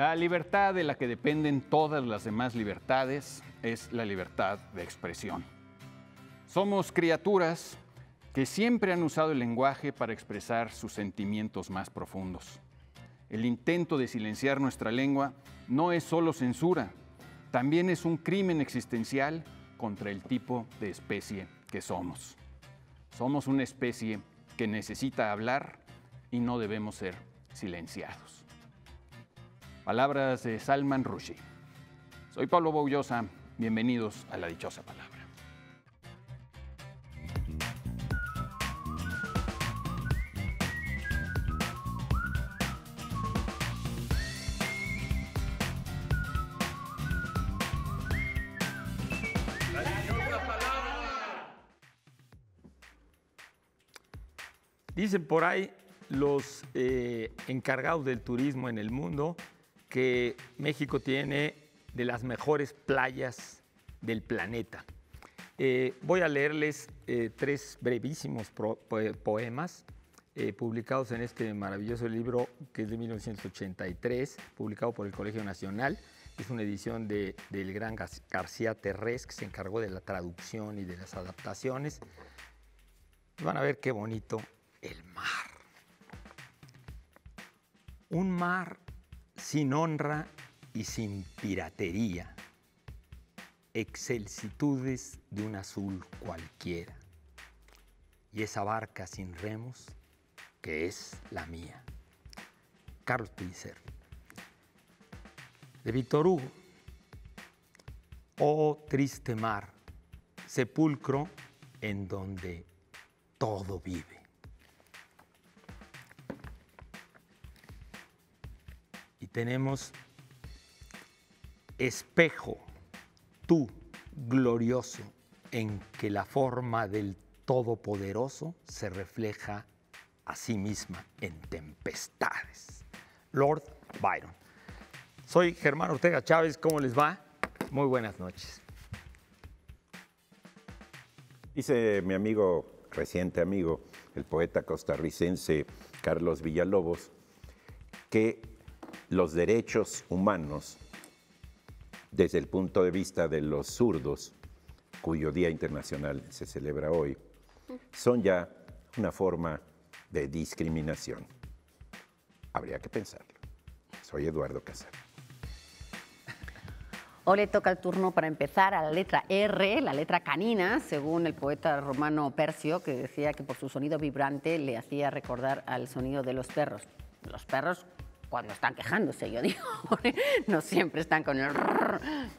La libertad de la que dependen todas las demás libertades es la libertad de expresión. Somos criaturas que siempre han usado el lenguaje para expresar sus sentimientos más profundos. El intento de silenciar nuestra lengua no es solo censura, también es un crimen existencial contra el tipo de especie que somos. Somos una especie que necesita hablar y no debemos ser silenciados. Palabras de Salman Rushdie. Soy Pablo Boullosa. Bienvenidos a La Dichosa Palabra. Dicen por ahí los eh, encargados del turismo en el mundo que México tiene de las mejores playas del planeta. Eh, voy a leerles eh, tres brevísimos poemas eh, publicados en este maravilloso libro que es de 1983, publicado por el Colegio Nacional. Es una edición del gran García Terrés, que se encargó de la traducción y de las adaptaciones. Van a ver qué bonito el mar. Un mar sin honra y sin piratería, excelsitudes de un azul cualquiera, y esa barca sin remos que es la mía. Carlos Pincer, De Víctor Hugo. Oh triste mar, sepulcro en donde todo vive. tenemos espejo, tú, glorioso, en que la forma del Todopoderoso se refleja a sí misma en tempestades. Lord Byron. Soy Germán Ortega Chávez, ¿cómo les va? Muy buenas noches. Dice mi amigo, reciente amigo, el poeta costarricense Carlos Villalobos, que los derechos humanos desde el punto de vista de los zurdos, cuyo Día Internacional se celebra hoy, son ya una forma de discriminación. Habría que pensarlo. Soy Eduardo Casar. Hoy le toca el turno para empezar a la letra R, la letra canina, según el poeta romano Percio, que decía que por su sonido vibrante le hacía recordar al sonido de los perros. Los perros cuando están quejándose, yo digo, no siempre están con el...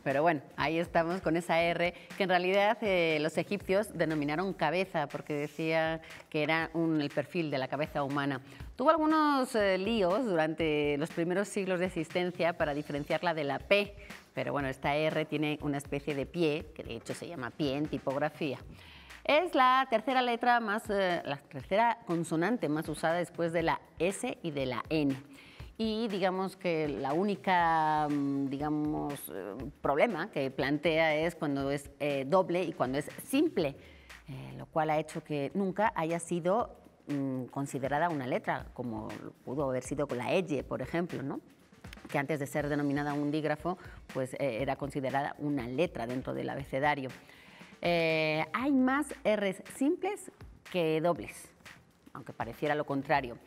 Pero bueno, ahí estamos con esa R, que en realidad eh, los egipcios denominaron cabeza, porque decía que era el perfil de la cabeza humana. Tuvo algunos eh, líos durante los primeros siglos de existencia para diferenciarla de la P, pero bueno, esta R tiene una especie de pie, que de hecho se llama pie en tipografía. Es la tercera letra más, eh, la tercera consonante más usada después de la S y de la N y digamos que la única, mm, digamos, eh, problema que plantea es cuando es eh, doble y cuando es simple, eh, lo cual ha hecho que nunca haya sido mm, considerada una letra, como pudo haber sido con la eye, por ejemplo, ¿no? que antes de ser denominada un dígrafo, pues era considerada una letra dentro del abecedario. hay más R simples que dobles, aunque pareciera lo contrario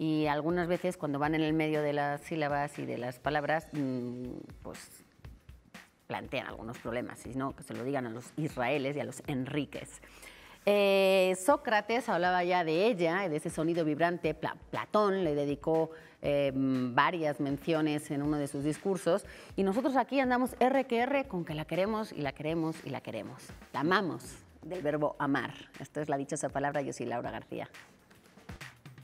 y algunas veces cuando van en el medio de las sílabas y de las palabras, mm, pues plantean algunos problemas, y no que se lo digan a los israeles y a los enriques. Eh, Sócrates hablaba ya de ella, de ese sonido vibrante. Platón le dedicó eh, varias menciones en uno de sus discursos. Y nosotros aquí andamos R que R con que la queremos y la queremos y la queremos. La amamos, del verbo amar. Esto es la dichosa palabra. Yo soy Laura García.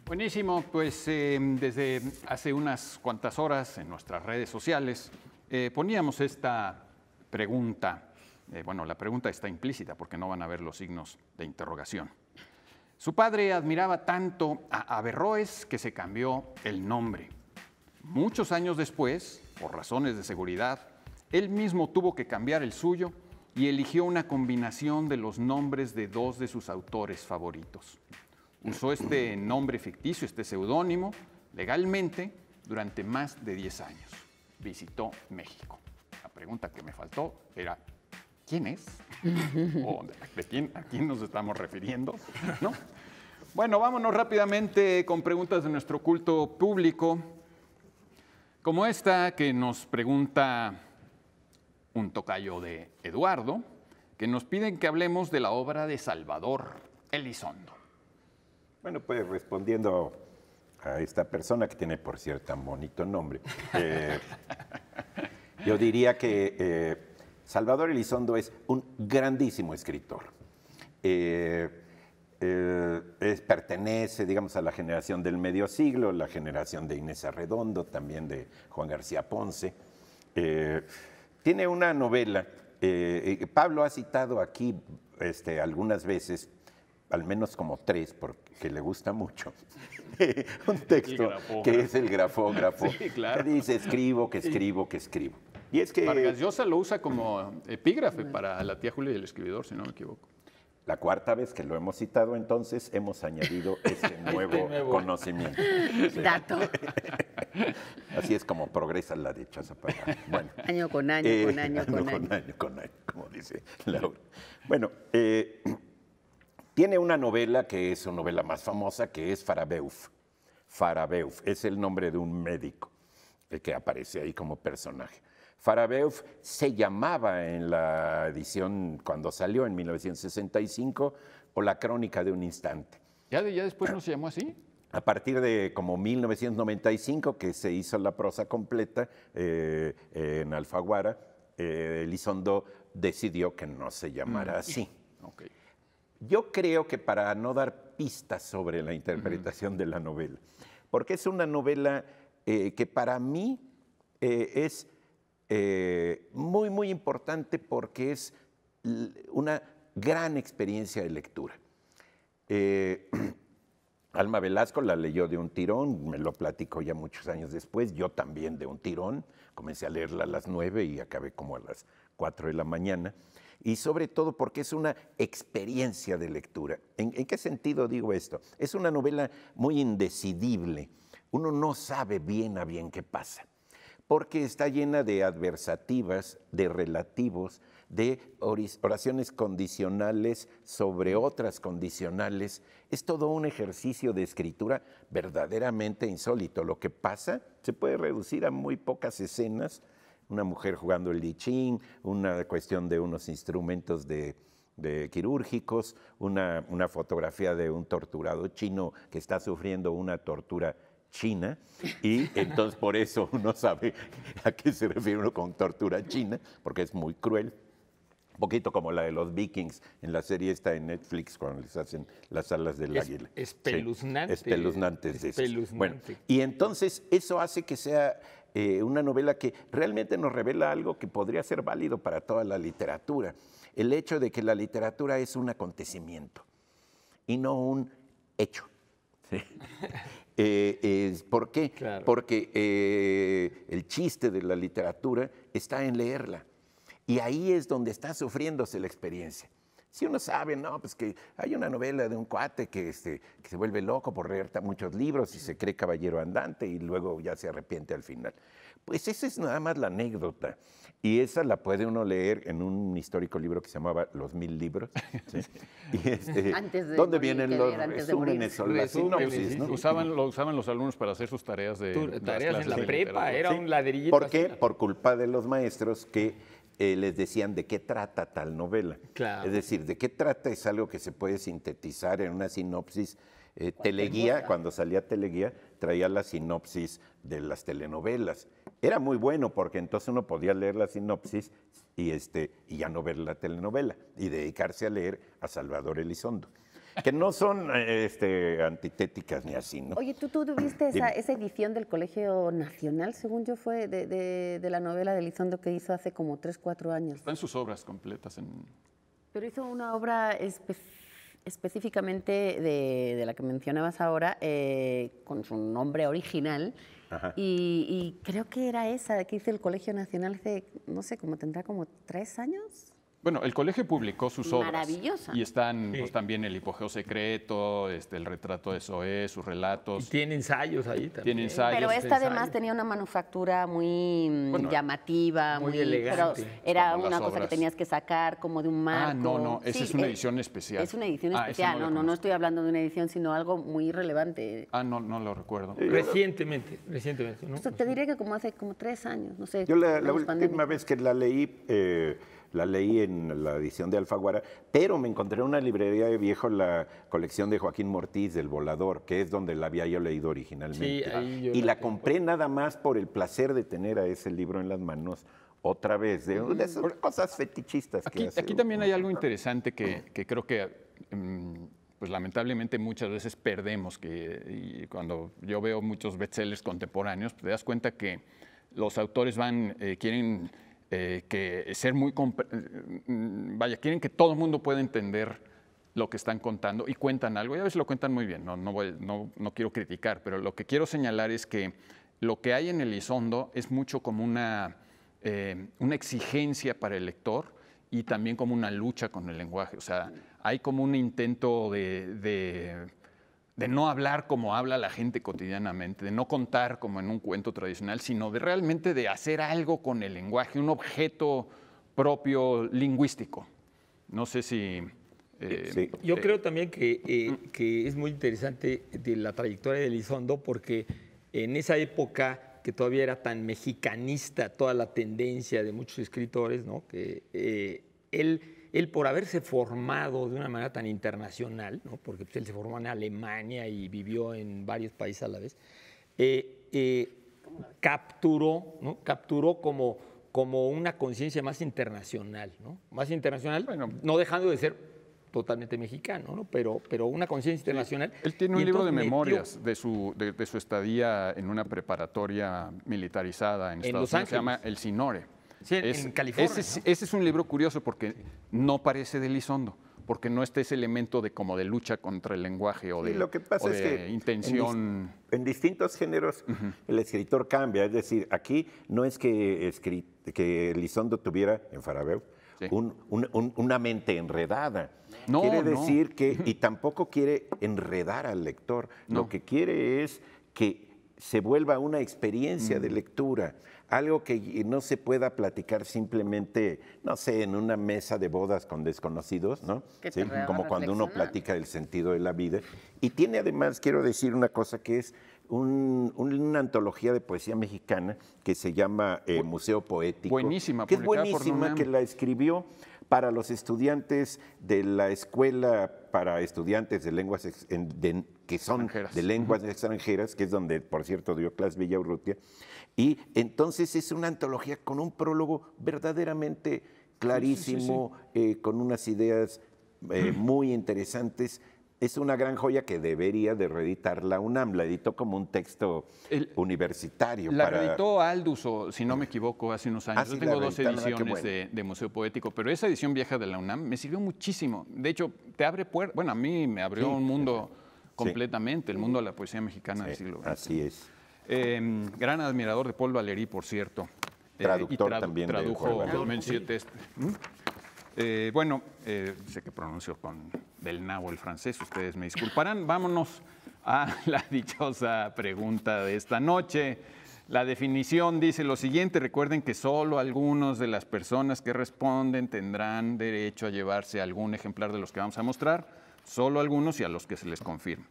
Buenísimo, pues em, desde hace unas cuantas horas en nuestras redes sociales eh, poníamos esta pregunta. Eh, bueno, la pregunta está implícita porque no van a ver los signos de interrogación. Su padre admiraba tanto a Averroes que se cambió el nombre. Muchos años después, por razones de seguridad, él mismo tuvo que cambiar el suyo y eligió una combinación de los nombres de dos de sus autores favoritos. Usó este nombre ficticio, este seudónimo, legalmente durante más de 10 años. Visitó México. La pregunta que me faltó era, ¿quién es? a quién nos estamos refiriendo? ¿No? Bueno, vámonos rápidamente con preguntas de nuestro culto público, como esta que nos pregunta un tocayo de Eduardo, que nos piden que hablemos de la obra de Salvador Elizondo. Bueno, pues respondiendo a esta persona que tiene, por cierto, un bonito nombre, eh, yo diría que eh, Salvador Elizondo es un grandísimo escritor. Eh, pertenece, digamos, a la generación del medio siglo, la generación de Inés Arredondo, también de Juan García Ponce. tiene una novela, Pablo ha citado aquí este, algunas veces al menos como tres, porque le gusta mucho, eh, un texto que es el grafógrafo. Sí, claro. dice, escribo, que escribo, que escribo. Y es que... Vargas Llosa lo usa como epígrafe para la tía Julia y el escribidor, si no me equivoco. La cuarta vez que lo hemos citado, entonces hemos añadido este, este nuevo, conocimiento. Dato. Así es como progresa la dicha zapata. año con año, con eh, año, con año. Con año, con año, como dice Laura. Bueno, eh, tiene una novela que es su novela más famosa, que es Farabeuf. Farabeuf es el nombre de un médico eh, que aparece ahí como personaje. Farabeuf se llamaba en la edición cuando salió en 1965 o La Crónica de un Instante. ¿Ya, de, ya después no se llamó así? A partir de como 1995 que se hizo la prosa completa eh, en Alfaguara, eh, Elizondo decidió que no se llamara mm. así. Okay. Yo creo que para no dar pistas sobre la interpretación de la novela, porque es una novela eh, que para mí eh, es eh, muy, muy importante porque es una gran experiencia de lectura. Alma Velasco la leyó de un tirón, me lo platicó ya muchos años después, yo también de un tirón, comencé a leerla a las nueve y acabé como a las cuatro de la mañana y sobre todo porque es una experiencia de lectura. ¿En, qué sentido digo esto? Es una novela muy indecidible. Uno no sabe bien a bien qué pasa, porque está llena de adversativas, de relativos, de oraciones condicionales sobre otras condicionales. Es todo un ejercicio de escritura verdaderamente insólito. Lo que pasa se puede reducir a muy pocas escenas una mujer jugando el lichín, una cuestión de unos instrumentos de, quirúrgicos, una, una, fotografía de un torturado chino que está sufriendo una tortura china y entonces por eso uno sabe a qué se refiere uno con tortura china, porque es muy cruel. Un poquito como la de los vikings en la serie esta en Netflix cuando les hacen las alas del águila. Espeluznante. Sí, espeluznantes Bueno, y entonces eso hace que sea eh, una novela que realmente nos revela algo que podría ser válido para toda la literatura, el hecho de que la literatura es un acontecimiento y no un hecho. Eh, ¿Por qué? Porque eh, el chiste de la literatura está en leerla. Y ahí es donde está sufriéndose la experiencia. Si uno sabe, no, pues que hay una novela de un cuate que, este, que se vuelve loco por leer muchos libros y se cree caballero andante y luego ya se arrepiente al final. Pues esa es nada más la anécdota. Y esa la puede uno leer en un histórico libro que se llamaba Los Mil Libros. Este, ¿Dónde vienen los resúmenes o las Usaban, lo usaban los alumnos para hacer sus tareas de... Tareas en la prepa, era un ladrillito. ¿Por qué? Por culpa de los maestros que eh, les decían de qué trata tal novela. Es decir, de qué trata es algo que se puede sintetizar en una sinopsis. Eh, teleguía, cuando salía Teleguía, traía la sinopsis de las telenovelas. Era muy bueno porque entonces uno podía leer la sinopsis y, este, y ya no ver la telenovela y dedicarse a leer a Salvador Elizondo que no son este, antitéticas ni así, ¿no? Oye, tú, tú tuviste esa, esa, edición del Colegio Nacional, según yo, fue de, de, la novela de Elizondo que hizo hace como 3, 4 años. Están sus obras completas. Pero hizo una obra específicamente de, de, la que mencionabas ahora, eh, con su nombre original, y, y, creo que era esa que hizo el Colegio Nacional hace, no sé, como tendrá como tres años. Bueno, el colegio publicó sus obras. Y están pues, también el hipogeo secreto, este, el retrato de Zoé, sus relatos. Y tiene ensayos ahí también. Tiene ensayos. Pero esta además tenía una manufactura muy mm, llamativa, muy, elegante. era una cosa que tenías que sacar como de un ah, marco. Ah, no, no, esa es una eh, edición especial. Es una edición ah, especial, no, no, no, estoy hablando de una edición, sino algo muy relevante. Ah, no, no lo recuerdo. Eh, recientemente, recientemente. te diría que como hace como tres años, no sé. Yo la, última vez que la leí... Eh, la leí en la edición de Alfaguara, pero me encontré en una librería de viejo la colección de Joaquín Mortiz del Volador, que es donde la había yo leído originalmente. y la, compré nada más por el placer de tener a ese libro en las manos otra vez, de, esas cosas fetichistas. Aquí, que aquí también hay algo interesante que, creo que... Mm, pues lamentablemente muchas veces perdemos, que cuando yo veo muchos bestsellers contemporáneos, te das cuenta que los autores van, eh, quieren eh, que ser muy... Eh, mm, mm, vaya, quieren que todo el mundo pueda entender lo que están contando y cuentan algo, y a veces lo cuentan muy bien, no, no, quiero criticar, pero lo que quiero señalar es que lo que hay en Elizondo es mucho como una, eh, una exigencia para el lector y también como una lucha con el lenguaje, o sea, hay como un intento de de no hablar como habla la gente cotidianamente, de no contar como en un cuento tradicional, sino de realmente de hacer algo con el lenguaje, un objeto propio lingüístico. No sé si... Eh, eh, Yo eh, creo también que, que, es muy interesante la trayectoria de Elizondo porque en esa época que todavía era tan mexicanista toda la tendencia de muchos escritores, ¿no? que él él por haberse formado de una manera tan internacional, porque pues, él se formó en Alemania y vivió en varios países a la vez, eh, eh, capturó, capturó como, como una conciencia más internacional, ¿no? más internacional, bueno, no dejando de ser totalmente mexicano, pero, pero una conciencia internacional. él tiene un libro de memorias de, su, de, su estadía en una preparatoria militarizada en, Estados Unidos, se llama El Sinore. Ese, es un libro curioso porque no parece de Lizondo, porque no está ese elemento de como de lucha contra el lenguaje o de, intención. En, distintos géneros el escritor cambia, es decir, aquí no es que, que tuviera en Farabeu un, una mente enredada. No, quiere decir que, y tampoco quiere enredar al lector, lo que quiere es que se vuelva una experiencia de mm. lectura algo que no se pueda platicar simplemente, no sé, en una mesa de bodas con desconocidos, ¿no? Como cuando uno platica el sentido de la vida. Y tiene además, quiero decir una cosa que es una antología de poesía mexicana que se llama eh, Museo Poético. Buenísima, que es buenísima, que la escribió para los estudiantes de la escuela para estudiantes de lenguas que son de lenguas extranjeras, que es donde, por cierto, dio clase Urrutia, y entonces es una antología con un prólogo verdaderamente clarísimo, eh, con unas ideas eh, mm. muy interesantes. Es una gran joya que debería de reeditar la UNAM. La editó como un texto universitario. La editó reeditó Alduso, si no me equivoco, hace unos años. Ah, Yo tengo dos ah, ediciones de, Museo Poético, pero esa edición vieja de la UNAM me sirvió muchísimo. De hecho, te abre puertas. Bueno, a mí me abrió un mundo completamente, el mundo de la poesía mexicana del siglo XX. Así es. Em, gran admirador de Paul Valéry, por cierto. Eh, Traductor también. Tradujo de ah, ¿Mm? eh, bueno, eh, sé que pronuncio con del nabo el francés, ustedes me disculparán. Vámonos a la dichosa pregunta de esta noche. La definición dice lo siguiente, recuerden que solo algunos de las personas que responden tendrán derecho a llevarse algún ejemplar de los que vamos a mostrar, solo algunos y a los que se les confirme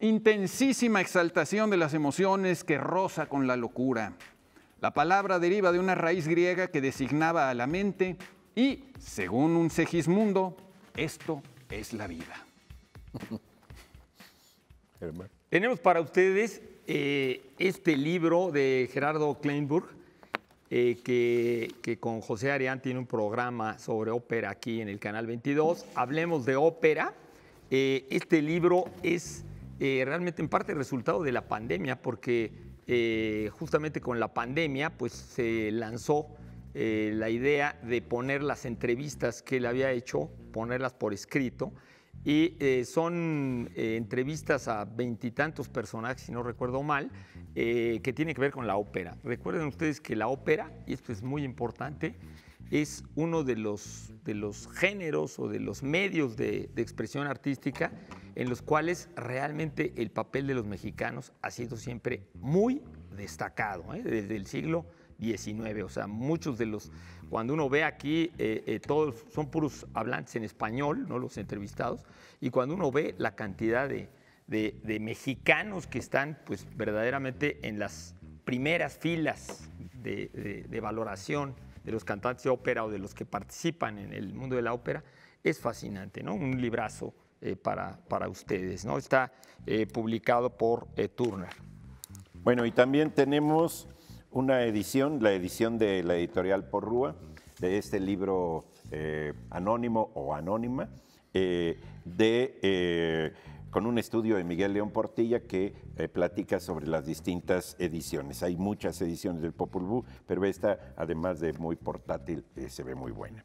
intensísima exaltación de las emociones que roza con la locura. La palabra deriva de una raíz griega que designaba a la mente y, según un Segismundo, esto es la vida. Tenemos para ustedes eh, este libro de Gerardo Kleinburg, eh, que, con José Arián tiene un programa sobre ópera aquí en el Canal 22. Hablemos de ópera. Eh, este libro es eh, realmente en parte resultado de la pandemia, porque eh, justamente con la pandemia pues se lanzó eh, la idea de poner las entrevistas que él había hecho, ponerlas por escrito. Y son entrevistas a veintitantos personajes, si no recuerdo mal, que tienen que ver con la ópera. Recuerden ustedes que la ópera, y esto es muy importante, es uno de los, de los géneros o de los medios de expresión artística en los cuales realmente el papel de los mexicanos ha sido siempre muy destacado, ¿eh? desde el siglo XIX. O sea, muchos de los, cuando uno ve aquí, eh, eh, todos son puros hablantes en español, ¿no? los entrevistados, y cuando uno ve la cantidad de, mexicanos que están pues verdaderamente en las primeras filas de, de, valoración de los cantantes de ópera o de los que participan en el mundo de la ópera, es fascinante, ¿no? Un librazo eh, para, ustedes. ¿no? Está eh, publicado por eh, Turner. Bueno, y también tenemos una edición, la edición de la editorial Porrúa, de este libro anónimo o anónima, de, con un estudio de Miguel León Portilla que platica sobre las distintas ediciones. Hay muchas ediciones del Popol Vuh, pero esta, además de muy portátil, se ve muy buena.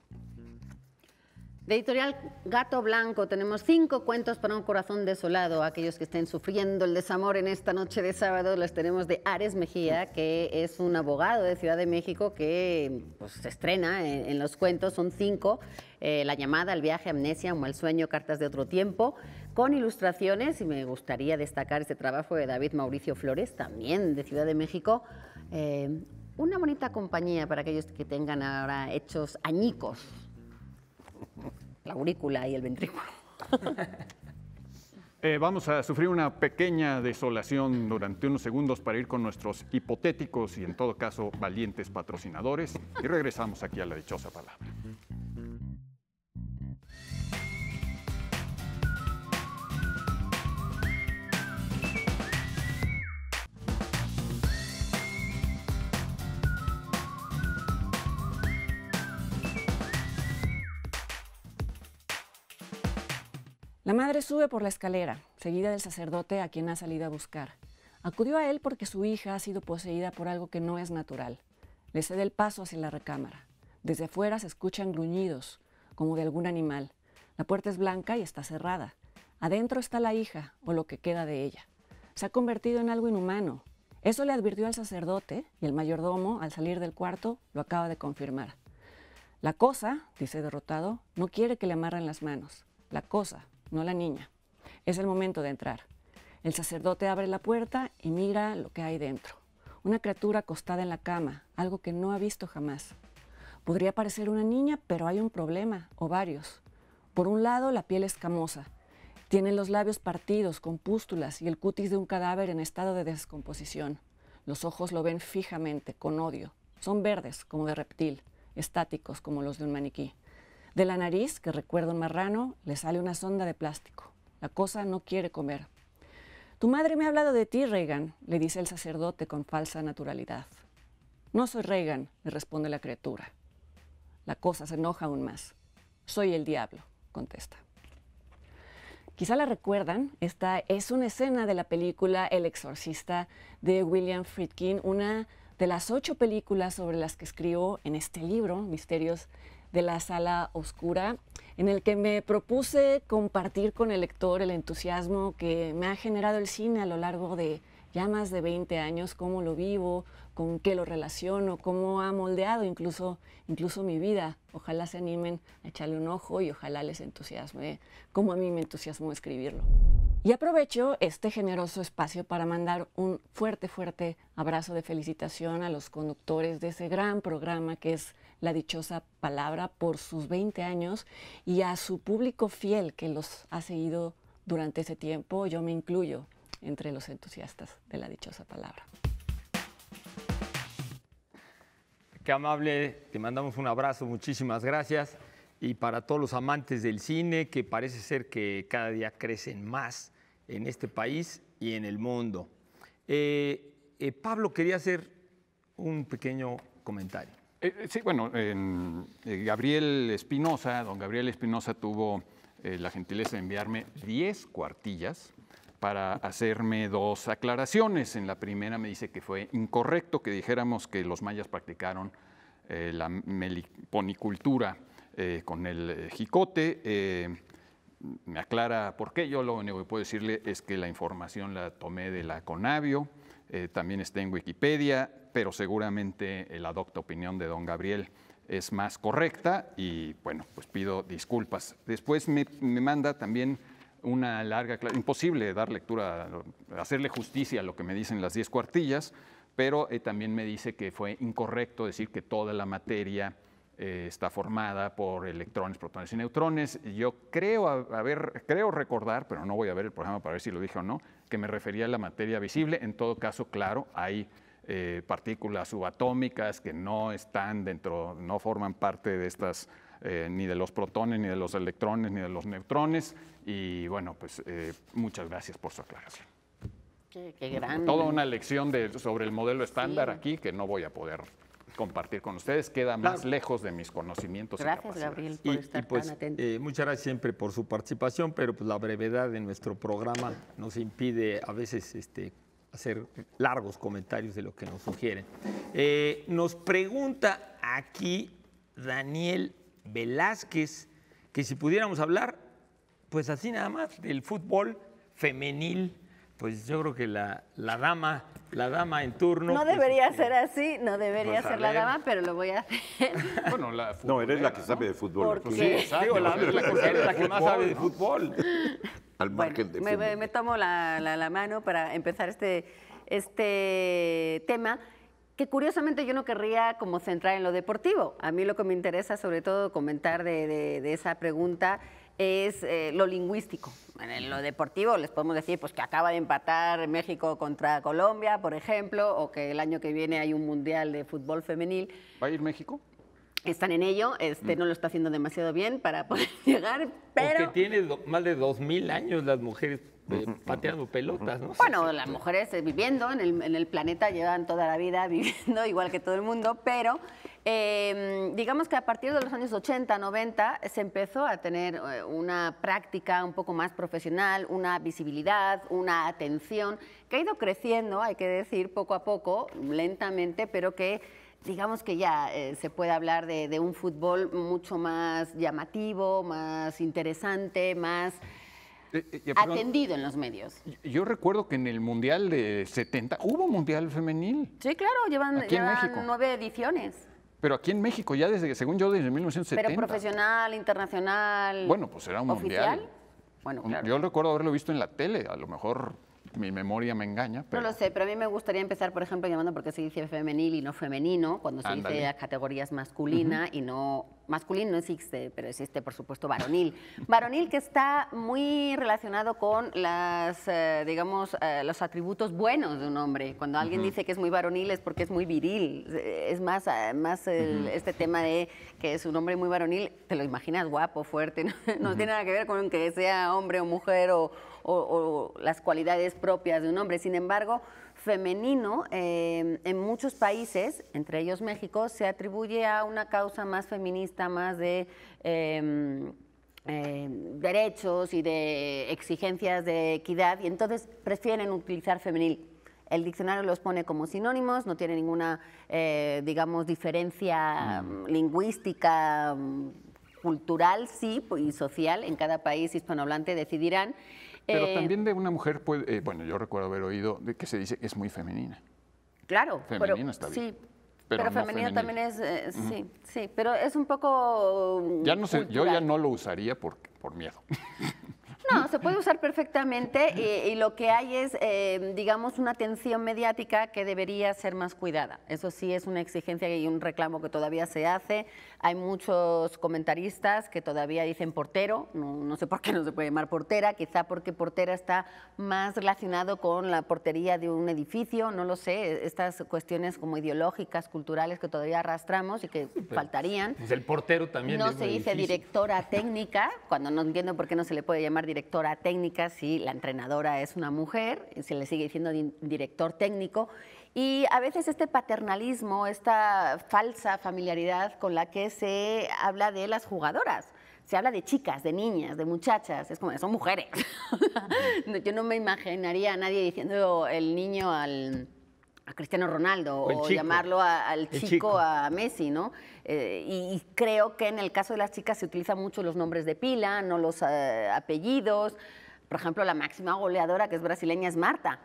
De editorial Gato Blanco tenemos cinco cuentos para un corazón desolado. Aquellos que estén sufriendo el desamor en esta noche de sábado los tenemos de Ares Mejía, que es un abogado de Ciudad de México que pues, se estrena en, los cuentos. Son cinco. Eh, la llamada, el viaje, amnesia, un el sueño, cartas de otro tiempo, con ilustraciones. Y me gustaría destacar este trabajo de David Mauricio Flores, también de Ciudad de México. Eh, una bonita compañía para aquellos que tengan ahora hechos añicos la aurícula y el ventrículo. Eh, vamos a sufrir una pequeña desolación durante unos segundos para ir con nuestros hipotéticos y en todo caso valientes patrocinadores y regresamos aquí a la dichosa palabra. La madre sube por la escalera, seguida del sacerdote a quien ha salido a buscar. Acudió a él porque su hija ha sido poseída por algo que no es natural. Le cede el paso hacia la recámara. Desde afuera se escuchan gruñidos, como de algún animal. La puerta es blanca y está cerrada. Adentro está la hija, o lo que queda de ella. Se ha convertido en algo inhumano. Eso le advirtió al sacerdote y el mayordomo, al salir del cuarto, lo acaba de confirmar. La cosa, dice derrotado, no quiere que le amarren las manos. La cosa, no la niña. Es el momento de entrar. El sacerdote abre la puerta y mira lo que hay dentro. Una criatura acostada en la cama, algo que no ha visto jamás. Podría parecer una niña, pero hay un problema, o varios. Por un lado, la piel escamosa. Tiene los labios partidos, con pústulas y el cutis de un cadáver en estado de descomposición. Los ojos lo ven fijamente, con odio. Son verdes, como de reptil, estáticos, como los de un maniquí. De la nariz, que recuerda un marrano, le sale una sonda de plástico. La cosa no quiere comer. Tu madre me ha hablado de ti, Reagan, le dice el sacerdote con falsa naturalidad. No soy Reagan, le responde la criatura. La cosa se enoja aún más. Soy el diablo, contesta. Quizá la recuerdan, esta es una escena de la película El exorcista de William Friedkin, una de las ocho películas sobre las que escribo en este libro, Misterios de la sala oscura, en el que me propuse compartir con el lector el entusiasmo que me ha generado el cine a lo largo de ya más de 20 años, cómo lo vivo, con qué lo relaciono, cómo ha moldeado incluso, incluso mi vida. Ojalá se animen a echarle un ojo y ojalá les entusiasme, como a mí me entusiasmó escribirlo. Y aprovecho este generoso espacio para mandar un fuerte, fuerte abrazo de felicitación a los conductores de ese gran programa que es la dichosa palabra por sus 20 años y a su público fiel que los ha seguido durante ese tiempo. Yo me incluyo entre los entusiastas de la dichosa palabra. Qué amable, te mandamos un abrazo, muchísimas gracias. Y para todos los amantes del cine, que parece ser que cada día crecen más en este país y en el mundo. Eh, eh, Pablo quería hacer un pequeño comentario. Eh, eh, sí, bueno, eh, Gabriel Espinosa, don Gabriel Espinosa tuvo la gentileza de enviarme 10 cuartillas para hacerme dos aclaraciones. En la primera me dice que fue incorrecto que dijéramos que los mayas practicaron la meliponicultura con el jicote me aclara por qué. Yo lo único que puedo decirle es que la información la tomé de la Conavio, también está en Wikipedia, pero seguramente la docta opinión de don Gabriel es más correcta y bueno, pues pido disculpas. Después me, manda también una larga, imposible dar lectura, hacerle justicia a lo que me dicen las 10 cuartillas, pero eh, también me dice que fue incorrecto decir que toda la materia eh, está formada por electrones, protones y neutrones. Yo creo, creo recordar, pero no voy a ver el programa para ver si lo dije o no, que me refería a la materia visible. En todo caso, claro, hay eh, partículas subatómicas que no están dentro, no forman parte de estas, eh, ni de los protones, ni de los electrones, ni de los neutrones. Y bueno, pues eh, muchas gracias por su aclaración. Qué, qué Toda una lección de, sobre el modelo estándar aquí que no voy a poder compartir con ustedes, queda más lejos de mis conocimientos. Gracias, y Gabriel, por y, estar pues, tan atento. muchas gracias siempre por su participación, pero pues la brevedad de nuestro programa nos impide a veces este, hacer largos comentarios de lo que nos sugieren. Eh, nos pregunta aquí Daniel Velázquez que si pudiéramos hablar, pues así nada más, del fútbol femenil, pues yo creo que la, dama, la dama en turno. No pues, debería este, ser así, no debería pues, ser la dama, pero lo voy a hacer. Bueno, No, eres la que sabe de fútbol. sí, digo, la, la, que más sabe de fútbol bueno, me, tomo la, la, mano para empezar este, este tema que curiosamente yo no querría como centrar en lo deportivo. A mí lo que me interesa sobre todo comentar de, de, esa pregunta es eh, lo lingüístico. en lo deportivo les podemos decir pues, que acaba de empatar México contra Colombia, por ejemplo, o que el año que viene hay un Mundial de Fútbol Femenil. ¿Va a ir México? están en ello, este, mm. no lo está haciendo demasiado bien para poder llegar, pero... Porque tiene más de 2.000 años las mujeres eh, pateando pelotas, ¿no? Bueno, las mujeres eh, viviendo en el, planeta, llevan toda la vida viviendo igual que todo el mundo, pero em, digamos que a partir de los años 80, 90, se empezó a tener eh, una práctica un poco más profesional, una visibilidad, una atención, que ha ido creciendo, hay que decir, poco a poco, lentamente, pero que digamos que ya eh, se puede hablar de, un fútbol mucho más llamativo, más interesante, más eh, eh, atendido en los medios. Yo recuerdo que en el Mundial de 70 hubo Mundial femenil. Sí, claro, llevan, nueve ediciones. Pero aquí en México, ya desde, según yo, desde 1970. Pero profesional, internacional. Bueno, pues era un mundial. Bueno, Yo recuerdo haberlo visto en la tele, a lo mejor mi memoria me engaña. Pero... No lo sé, pero a mí me gustaría empezar, por ejemplo, llamando porque se dice femenil y no femenino, cuando se dice categorías masculina y no... Masculino no existe, pero existe, por supuesto, varonil. varonil que está muy relacionado con las, eh, digamos, eh, los atributos buenos de un hombre. Cuando alguien dice que es muy varonil es porque es muy viril. Es más, eh, este tema de que es un hombre muy varonil, te lo imaginas guapo, fuerte, no tiene nada que ver con que sea hombre o mujer o, o, las cualidades propias de un hombre. Sin embargo, femenino em, en muchos países, entre ellos México, se atribuye a una causa más feminista, más de em, em, derechos y de exigencias de equidad, y entonces prefieren utilizar femenil. El diccionario los pone como sinónimos, no tiene ninguna, eh, digamos, diferencia mm. lingüística, mm, cultural, sí, y social. En cada país hispanohablante decidirán. Pero eh, también de una mujer, puede, eh, bueno, yo recuerdo haber oído de que se dice es muy femenina. Claro, femenina está bien. Sí, pero, femenina, también es, eh, sí, sí, pero es un poco... Ya no sé, yo ya no lo usaría por, por miedo. No, se puede usar perfectamente y, lo que hay es, eh, digamos, una atención mediática que debería ser más cuidada. Eso sí es una exigencia y un reclamo que todavía se hace. Hay muchos comentaristas que todavía dicen portero, no, no sé por qué no se puede llamar portera, quizá porque portera está más relacionado con la portería de un edificio, no lo sé, estas cuestiones como ideológicas, culturales que todavía arrastramos y que pues, faltarían. Pues el portero también. No se dice directora técnica, cuando no entiendo por qué no se le puede llamar directora técnica, si la entrenadora es una mujer, se le sigue diciendo director técnico. Y a veces este paternalismo, esta falsa familiaridad con la que se habla de las jugadoras. Se habla de chicas, de niñas, de muchachas, es como, son mujeres. Yo no me imaginaría a nadie diciendo el niño al, a Cristiano Ronaldo o, llamarlo al chico, a Messi, ¿no? Eh, y, creo que en el caso de las chicas se utilizan mucho los nombres de pila, no los eh, apellidos. Por ejemplo, la máxima goleadora que es brasileña es Marta.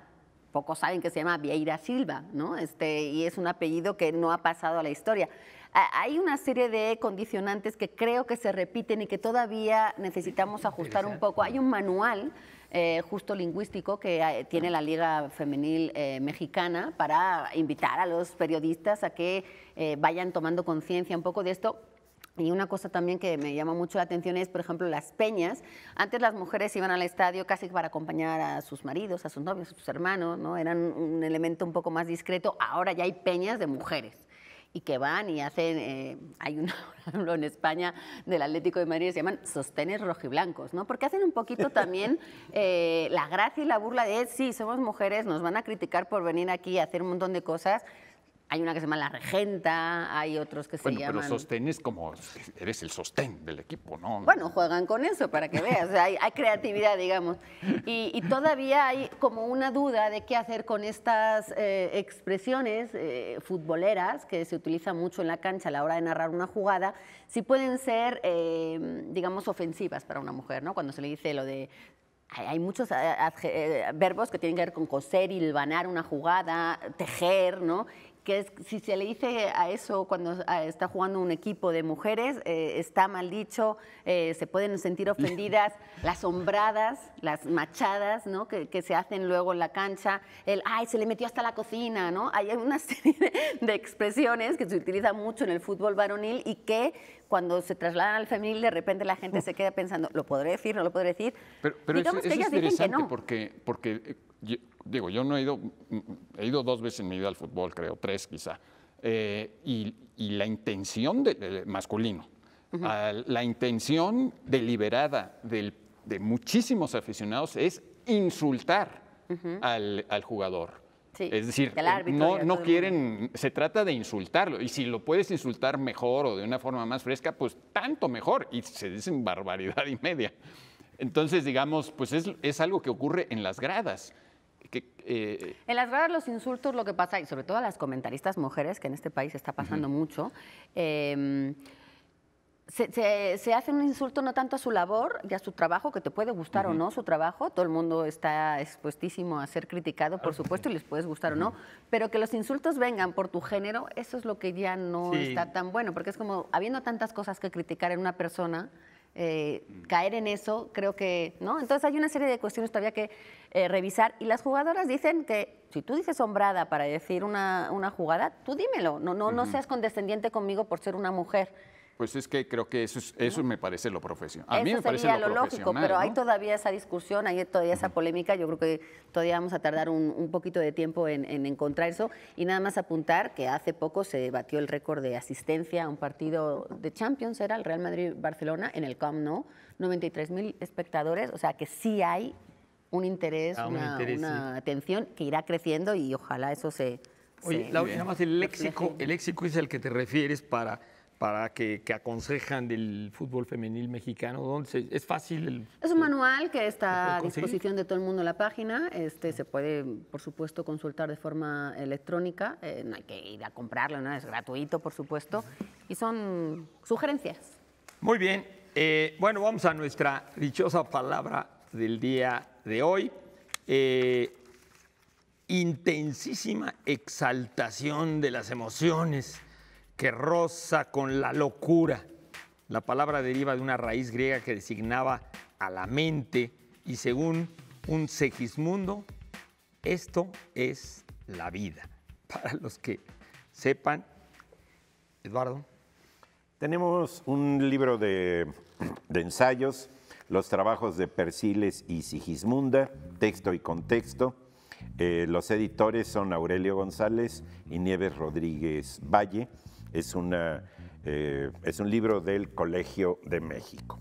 Pocos saben que se llama Vieira Silva, ¿no? Este, y es un apellido que no ha pasado a la historia. hay una serie de condicionantes que creo que se repiten y que todavía necesitamos ajustar un poco. Hay un manual eh, justo lingüístico que eh, tiene la Liga Femenil eh, Mexicana para invitar a los periodistas a que vayan tomando conciencia un poco de esto. Y una cosa también que me llama mucho la atención es, por ejemplo, las peñas. Antes las mujeres iban al estadio casi para acompañar a sus maridos, a sus novios, a sus hermanos, ¿no? Eran un elemento un poco más discreto. Ahora ya hay peñas de mujeres y que van y hacen, eh, hay un ejemplo en España del Atlético de Madrid se llaman sostenes rojiblancos, ¿no? Porque hacen un poquito también eh, la gracia y la burla de, sí, somos mujeres, nos van a criticar por venir aquí a hacer un montón de cosas, hay una que se llama La Regenta, hay otros que se bueno, Pero sostén es como, eres el sostén del equipo, ¿no? Bueno, juegan con eso para que veas, hay, creatividad, digamos. Y, todavía hay como una duda de qué hacer con estas eh, expresiones eh, futboleras que se utilizan mucho en la cancha a la hora de narrar una jugada, si pueden ser, eh, digamos, ofensivas para una mujer, ¿no? Cuando se le dice lo de hay, muchos verbos que tienen que ver con coser, hilvanar una jugada, tejer, ¿no? que si se le dice a eso cuando está jugando un equipo de mujeres, eh, está mal dicho, eh, se pueden sentir ofendidas, las sombradas, las machadas, Que, se hacen luego en la cancha, el, ay, se le metió hasta la cocina, ¿no? Hay una serie de, expresiones que se utilizan mucho en el fútbol varonil y que cuando se trasladan al femenil, de repente la gente mm. se queda pensando, ¿lo podré decir? ¿No lo podré decir? Pero, es interesante porque, porque eh, digo, yo no he ido, mm, he ido dos veces en mi vida al fútbol, creo, tres quizá, eh, y, la intención de, masculino, ah, la intención deliberada de muchísimos aficionados es insultar al, al jugador es decir, eh, no, no quieren, se trata de insultarlo. Y si lo puedes insultar mejor o de una forma más fresca, pues tanto mejor. Y se dicen barbaridad y media. Entonces, digamos, pues es, algo que ocurre en las gradas. Eh, en las gradas los insultos lo que pasa, y sobre todo a las comentaristas mujeres, que en este país está pasando mucho, em, se, hace un insulto no tanto a su labor y a su trabajo, que te puede gustar o no su trabajo, todo el mundo está expuestísimo a ser criticado, por supuesto, y les puedes gustar o no, pero que los insultos vengan por tu género, eso es lo que ya no está tan bueno, porque es como, habiendo tantas cosas que criticar en una persona, eh, mm. caer en eso, creo que, ¿no? Entonces hay una serie de cuestiones todavía que eh, revisar y las jugadoras dicen que si tú dices sombrada para decir una, jugada, tú dímelo, no, no, no seas condescendiente conmigo por ser una mujer. Pues es que creo que eso, eso me parece lo profesional. A mí me parece lo, lógico, pero hay todavía esa discusión, hay todavía esa polémica. Yo creo que todavía vamos a tardar un, poquito de tiempo en, encontrar eso. Y nada más apuntar que hace poco se batió el récord de asistencia a un partido de Champions, era el Real Madrid-Barcelona, en el Camp Nou, 93 mil espectadores. O sea que sí hay un interés, ah, una, atención que irá creciendo y ojalá eso se. Oye, Laura, más el léxico, el léxico es el que te refieres para para que, aconsejan del fútbol femenil mexicano? ¿Es fácil? es un manual que está a disposición de todo el mundo en la página. Este, se puede, por supuesto, consultar de forma electrónica. Eh, no hay que ir a comprarlo, ¿no? es gratuito, por supuesto. Y son sugerencias. Muy bien. Eh, bueno, vamos a nuestra dichosa palabra del día de hoy. Eh, intensísima exaltación de las emociones que roza con la locura. La palabra deriva de una raíz griega que designaba a la mente y según un Segismundo, esto es la vida. Para los que sepan, Eduardo. Tenemos un libro de, ensayos, los trabajos de Persiles y Sigismunda, texto y contexto. Eh, los editores son Aurelio González y Nieves Rodríguez Valle. Es, eh, es un libro del Colegio de México.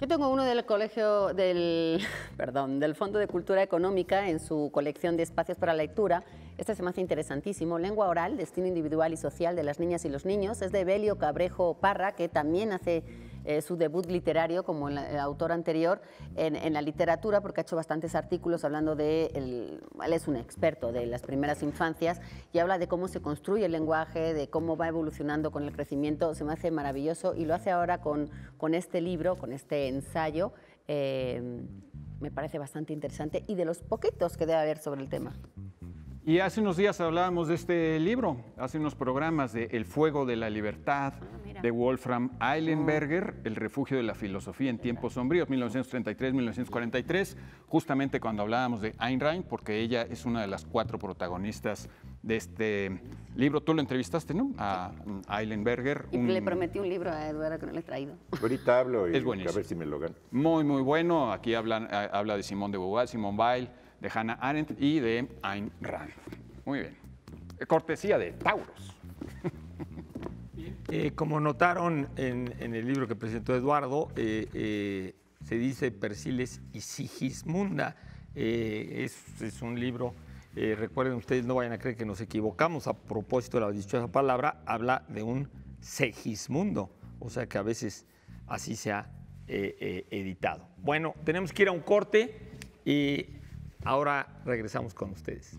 Yo tengo uno del colegio del, perdón, del Fondo de Cultura Económica en su colección de espacios para lectura. Este se me hace interesantísimo. Lengua oral, destino individual y social de las niñas y los niños. Es de Belio Cabrejo Parra, que también hace eh, su debut literario, como el, autor anterior, en, la literatura, porque ha hecho bastantes artículos hablando de, él es un experto de las primeras infancias y habla de cómo se construye el lenguaje, de cómo va evolucionando con el crecimiento, se me hace maravilloso y lo hace ahora con, con este libro, con este ensayo. Eh, me parece bastante interesante y de los poquitos que debe haber sobre el tema. Y hace unos días hablábamos de este libro, hace unos programas de El Fuego de la Libertad, ah, de Wolfram Eilenberger, El Refugio de la Filosofía en Tiempos Sombríos, 1933-1943, justamente cuando hablábamos de Ayn porque ella es una de las cuatro protagonistas de este libro. Tú lo entrevistaste, ¿no? A mm, Eilenberger. Y le prometí un libro a Eduardo que no le he traído. Ahorita hablo y a ver si me lo Muy, muy bueno. Aquí eh, habla de Simón de Beauvoir, Simón Bail de Hannah Arendt y de Ayn Rand. Muy bien. Eh, cortesía de Tauros. Eh, como notaron en, el libro que presentó Eduardo, eh, se dice Persiles y Sigismunda. Es, es, un libro, recuerden ustedes, no vayan a creer que nos equivocamos a propósito de la dichosa palabra, habla de un Segismundo, o sea que a veces así se ha editado. Bueno, tenemos que ir a un corte y Ahora regresamos con ustedes.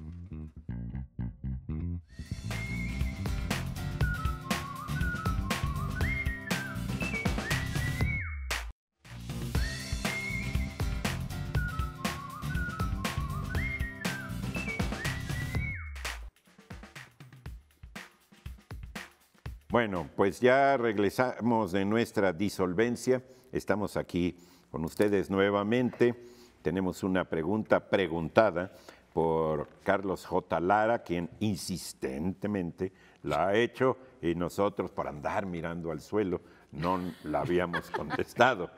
Bueno, pues ya regresamos de nuestra disolvencia. Estamos aquí con ustedes nuevamente tenemos una pregunta preguntada por Carlos J. Lara, quien insistentemente la ha hecho y nosotros por andar mirando al suelo no la habíamos contestado,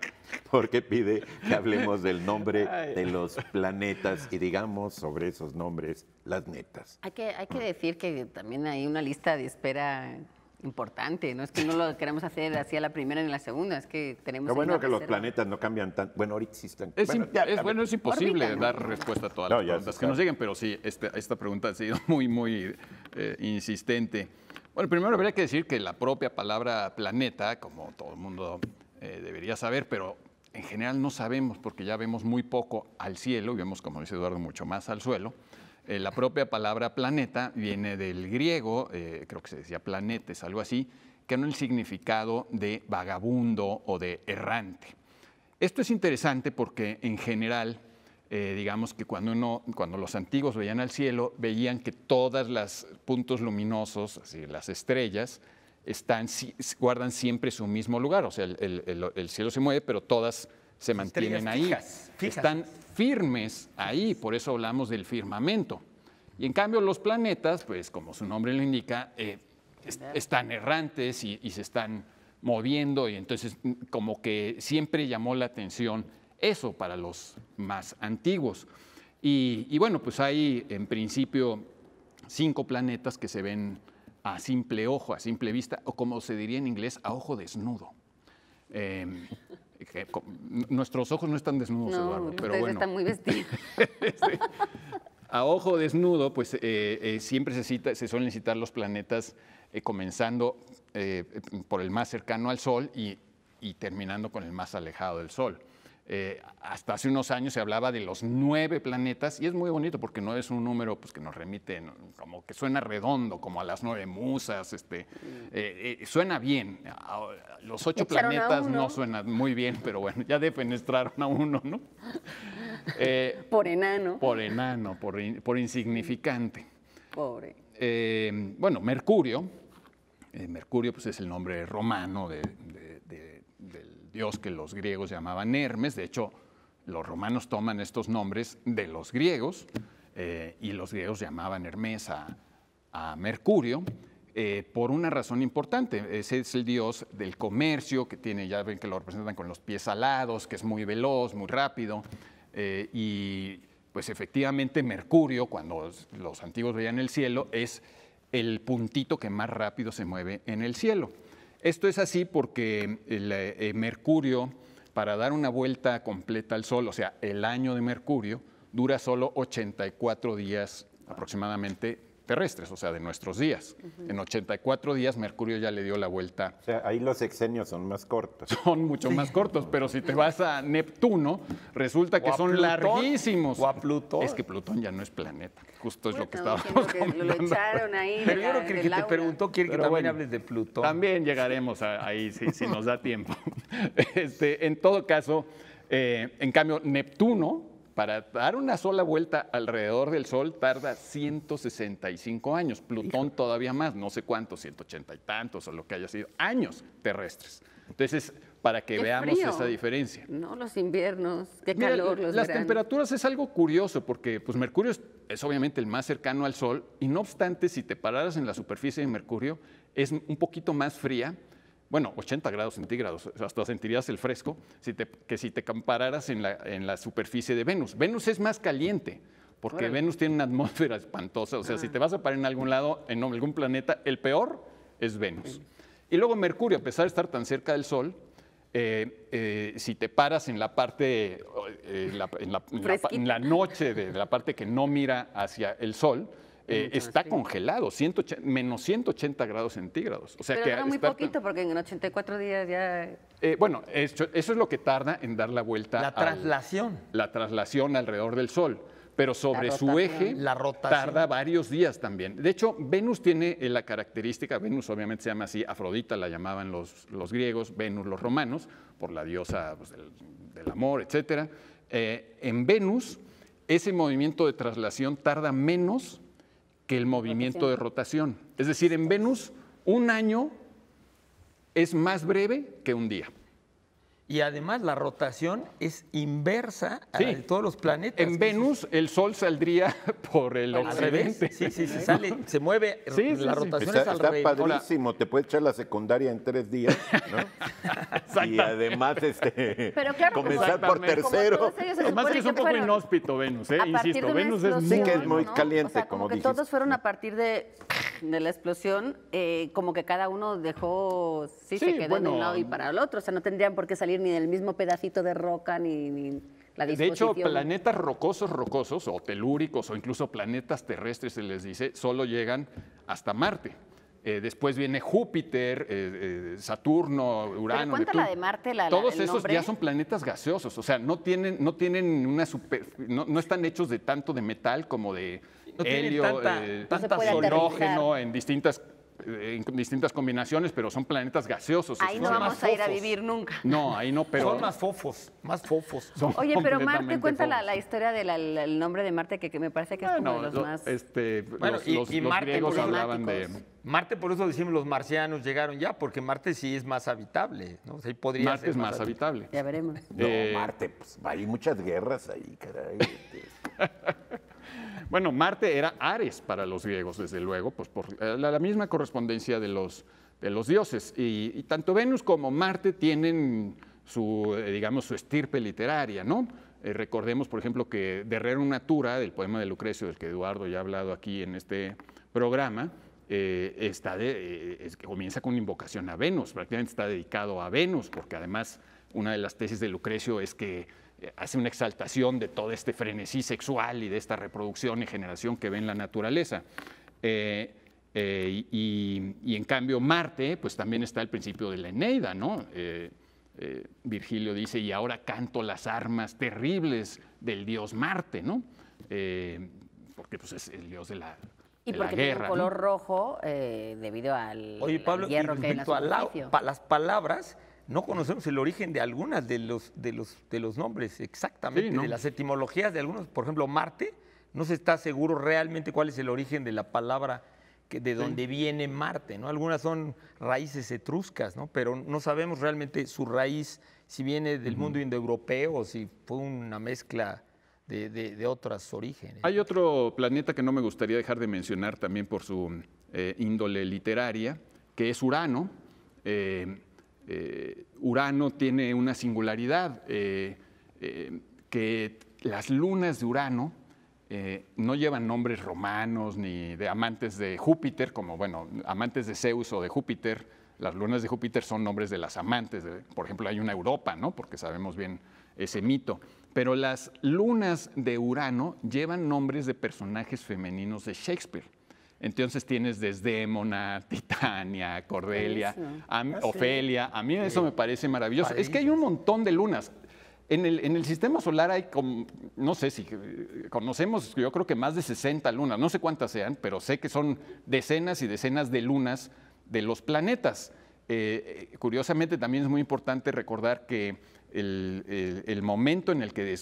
porque pide que hablemos del nombre de los planetas y digamos sobre esos nombres las netas. Hay que, decir que también hay una lista de espera importante. No es que no lo queramos hacer así a la primera ni a la segunda, es que tenemos... Qué bueno que los planetas no cambian tan... Bueno, ahorita sí Es, bueno, es, imposible dar respuesta a todas las preguntas que nos lleguen pero sí, este, esta, pregunta ha sido muy, muy eh, insistente. Bueno, primero habría que decir que la propia palabra planeta, como todo el mundo eh, debería saber, pero en general no sabemos porque ya vemos muy poco al cielo y vemos, como dice Eduardo, mucho más al suelo. Eh, la propia palabra planeta viene del griego, eh, creo que se decía planetes, algo así, que no el significado de vagabundo o de errante. Esto es interesante porque en general, eh, digamos que cuando, cuando los antiguos veían al cielo, veían que todas las puntos luminosos, así, las estrellas, están, guardan siempre su mismo lugar. O sea, el, cielo se mueve, pero todas se mantienen ahí. fijas firmes ahí, por eso hablamos del firmamento. Y en cambio los planetas, pues como su nombre lo indica, eh, están errantes y, se están moviendo y entonces mm, como que siempre llamó la atención eso para los más antiguos. Y, bueno, pues hay en principio cinco planetas que se ven a simple ojo, a simple vista, o como se diría en inglés, a ojo desnudo. Em, nuestros ojos no están desnudos, Eduardo, pero bueno. muy vestidos. A ojo desnudo, pues eh, eh, siempre se, suelen citar los planetas eh, comenzando por el más cercano al Sol y terminando con el más alejado del Sol. Eh, hasta hace unos años se hablaba de los nueve planetas y es muy bonito porque no es un número pues, que nos remite, como que suena redondo, como a las nueve musas, este, mm. eh, eh, suena bien. Los ocho planetas no suenan muy bien, pero bueno, ya defenestraron a uno, ¿no? por enano. Por enano, por, por insignificante. Pobre. bueno, Mercurio, Mercurio pues, es el nombre romano de dios que los griegos llamaban Hermes. De hecho, los romanos toman estos nombres de los griegos eh, y los griegos llamaban Hermes a, Mercurio. Eh, por una razón importante. Ese es el dios del comercio, que tiene, ya ven que lo representan con los pies alados, que es muy veloz, muy rápido. Eh, y pues efectivamente Mercurio, cuando los antiguos veían el cielo, es el puntito que más rápido se mueve en el cielo. Esto es así porque el, eh, Mercurio, para dar una vuelta completa al Sol, o sea, el año de Mercurio, dura solo 84 días aproximadamente terrestres, o sea, de nuestros días. En 84 días Mercurio ya le dio la vuelta. O sea, ahí los exenios son más cortos. Son mucho más cortos, pero si te vas a Neptuno, resulta que son larguísimos. O a Plutón. Es que Plutón ya no es planeta, justo es lo que estábamos Pero yo que te preguntó quiere que también hables de Plutón. También llegaremos ahí, si, nos da tiempo. Este, en todo caso, eh, en cambio, Neptuno para dar una sola vuelta alrededor del Sol tarda 165 años, Plutón todavía más, no sé cuántos, 180 y tantos o lo que haya sido, años terrestres. Entonces, para que veamos esa diferencia. No, los inviernos, qué calor, los Las temperaturas es algo curioso porque pues Mercurio es, obviamente el más cercano al Sol y no obstante, si te pararas en la superficie de Mercurio, es un poquito más fría bueno, 80 grados centígrados, hasta sentirías el fresco que si te compararas en la, en la superficie de Venus. Venus es más caliente, porque Venus tiene una atmósfera espantosa, o sea, si te ah. vas a parar en algún lado, en algún planeta, el peor es Venus. Y luego Mercurio, a pesar de estar tan cerca del Sol, eh, eh, si te paras en la parte, eh, en, la, noche de, la parte que no mira hacia el sol, eh, está congelado, 180, menos 180 grados centígrados. O sea que muy poquito, porque en 84 días ya... Eh, bueno, eso, es lo que tarda en dar la vuelta. La traslación. la traslación alrededor del Sol pero sobre su eje tarda varios días también. De hecho, Venus tiene eh, la característica, Venus obviamente se llama así, Afrodita la llamaban los, los griegos, Venus los romanos, por la diosa pues, del, amor, etc. en Venus, ese movimiento de traslación tarda menos que el movimiento de rotación. Es decir, en Venus un año es más breve que un día. Y además la rotación es inversa a la de todos los planetas. En Venus el Sol saldría por el occidente. Revés. Sí, sí, se sale, se mueve, sí, la rotación es al revés. padrísimo, te puedes echar la secundaria en tres días, ¿no? y además este, comenzar por tercero. Además que es un poco inhóspito Venus, ¿eh? Insisto, Venus es muy, que es muy caliente, como, que todos fueron a partir de, de la explosión, eh, como que cada uno dejó, sí, se quedó de un lado y para el otro, o sea, no tendrían por qué salir ni ni el mismo pedacito de roca, ni, la la de hecho, planetas rocosos, rocosos, o telúricos, o incluso planetas terrestres, se les dice, solo llegan hasta Marte. Eh, después viene Júpiter, eh, eh, Saturno, Urano. La de Marte, Todos esos ya son planetas gaseosos, o sea, no tienen, no tienen una super, no, están hechos de tanto de metal como de helio, tanto en distintas en distintas combinaciones, pero son planetas gaseosos. Ahí no vamos a ir a vivir nunca. No, ahí no, pero... Son más fofos, más fofos. Oye, pero Marte, cuenta la, historia del nombre de Marte, que, me parece que es uno de los más... Este, bueno, y, Marte, griegos hablaban de... Marte, por eso decimos los marcianos llegaron ya, porque Marte sí es más habitable, Marte es más, habitable. Ya veremos. No, eh, Marte, pues hay muchas guerras ahí, caray. Bueno, Marte era Ares para los griegos, desde luego, pues por la, misma correspondencia de los, de los dioses. Y, tanto Venus como Marte tienen su, eh, digamos, su estirpe literaria, ¿no? Eh, recordemos, por ejemplo, que Derrero Natura, del poema de Lucrecio, del que Eduardo ya ha hablado aquí en este programa, eh, está comienza con una invocación a Venus, prácticamente está dedicado a Venus, porque además una de las tesis de Lucrecio es que eh, hace una exaltación de todo este frenesí sexual y de esta reproducción y generación que ve en la naturaleza. Eh, eh, y, en cambio Marte, pues también está el principio de la Eneida, ¿no? Virgilio dice, y ahora canto las armas terribles del dios Marte, ¿no? porque pues, es el dios de la, y porque tiene color rojo debido al, hierro que en las palabras no conocemos el origen de algunas de los, de los, de los nombres exactamente, de las etimologías de algunos, por ejemplo, Marte, no se está seguro realmente cuál es el origen de la palabra que, de dónde viene Marte, ¿no? Algunas son raíces etruscas, ¿no? Pero no sabemos realmente su raíz, si viene del mundo indoeuropeo o si fue una mezcla de, de, otros orígenes. Hay otro planeta que no me gustaría dejar de mencionar también por su eh, índole literaria, que es Urano. Eh, eh, Urano tiene una singularidad, eh, eh, que las lunas de Urano no llevan nombres romanos ni de amantes de Júpiter, como, bueno, amantes de Zeus o de Júpiter. Las lunas de Júpiter son nombres de las amantes. por ejemplo, hay una Europa, ¿no? Porque sabemos bien ese mito. Pero las lunas de Urano llevan nombres de personajes femeninos de Shakespeare. Entonces tienes Desdémona, Titania, Cordelia, ah, Ofelia. A mí eso me parece maravilloso. Es que hay un montón de lunas. En el, en el sistema solar hay, no sé si conocemos, yo creo que más de 60 lunas, no sé cuántas sean, pero sé que son decenas y decenas de lunas de los planetas. Eh, curiosamente también es muy importante recordar que el, momento en el que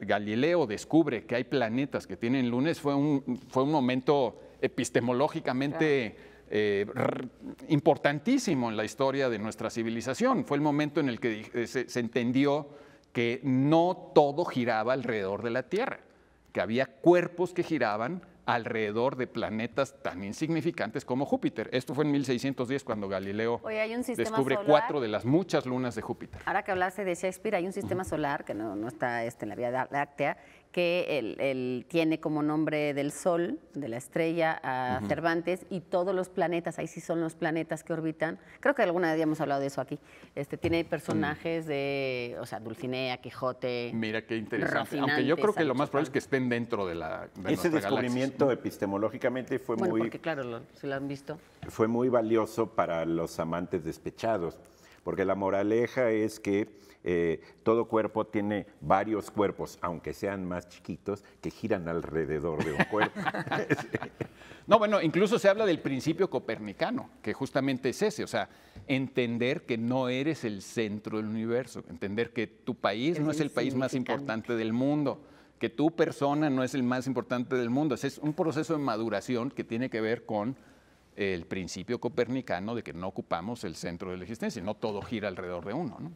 Galileo descubre que hay planetas que tienen lunes fue un, fue un momento epistemológicamente eh, importantísimo en la historia de nuestra civilización. Fue el momento en el que eh, se, entendió que no todo giraba alrededor de la Tierra, que había cuerpos que giraban alrededor de planetas tan insignificantes como Júpiter. Esto fue en 1610 cuando Galileo descubre cuatro de las muchas lunas de Júpiter. Ahora que hablaste de Shakespeare, hay un sistema solar que no, está este, en la Vía Láctea que él, tiene como nombre del Sol, de la estrella, a Cervantes, y todos los planetas, ahí sí son los planetas que orbitan. Creo que alguna vez hemos hablado de eso aquí. Este, tiene personajes de, o sea, Dulcinea, Quijote. Mira qué interesante. Aunque yo creo que lo más probable es que estén dentro de la. Ese descubrimiento epistemológicamente fue muy. Porque claro, lo han visto. Fue muy valioso para los amantes despechados, porque la moraleja es que eh, todo cuerpo tiene varios cuerpos, aunque sean más chiquitos, que giran alrededor de un cuerpo. no, bueno, incluso se habla del principio copernicano, que justamente es ese, o sea, entender que no eres el centro del universo, entender que tu país no es el país más importante del mundo que tu persona no es el más importante del mundo. Es un proceso de maduración que tiene que ver con el principio copernicano de que no ocupamos el centro de la existencia, no todo gira alrededor de uno. ¿no?